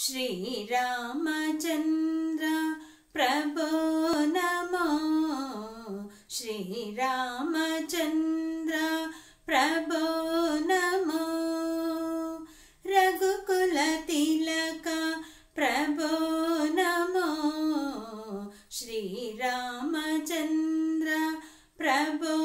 श्रीरामचन्द्र प्रभो नमो श्रीरामचन्द्र प्रभो नमो रघुकुलतिलक प्रभो नमो श्रीरामचन्द्र प्रभो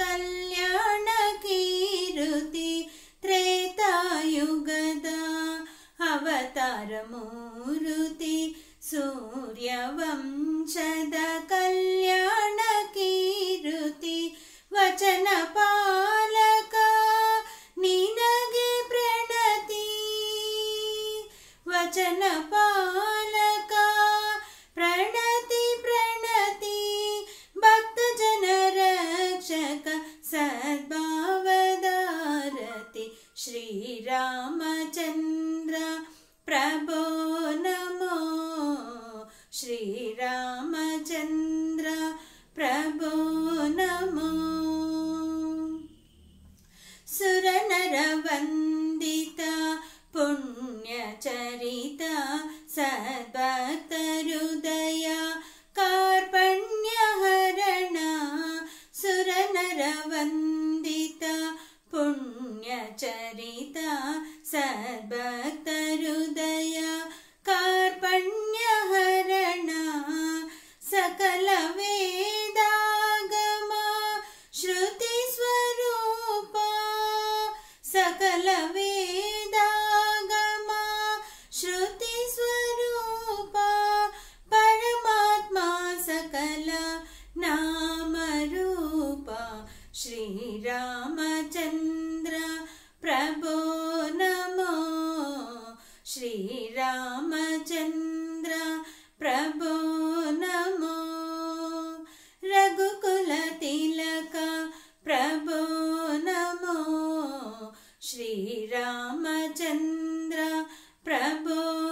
कल्याणकीरुति त्रेतायुगदा अवतारमूर्ति सूर्यवं वचनपालका निनगे प्रणति वचन रामचन्द्र प्रभो नमो श्रीरामचन्द्र प्रभो नमो सुरनरवन्दिता पुण्यचरिता सर्वक्तरुदया कार्पण्यहरण सुरनरवन्द चरिता सर्वक्त कार्पण्यहरणा सकलवेदागमा श्रुतिस्वरूपा सकलवे श्रीरामचन्द्र प्रभो नमो रघुकुलतिलक प्रभो नमो श्रीरामचन्द्र प्रभो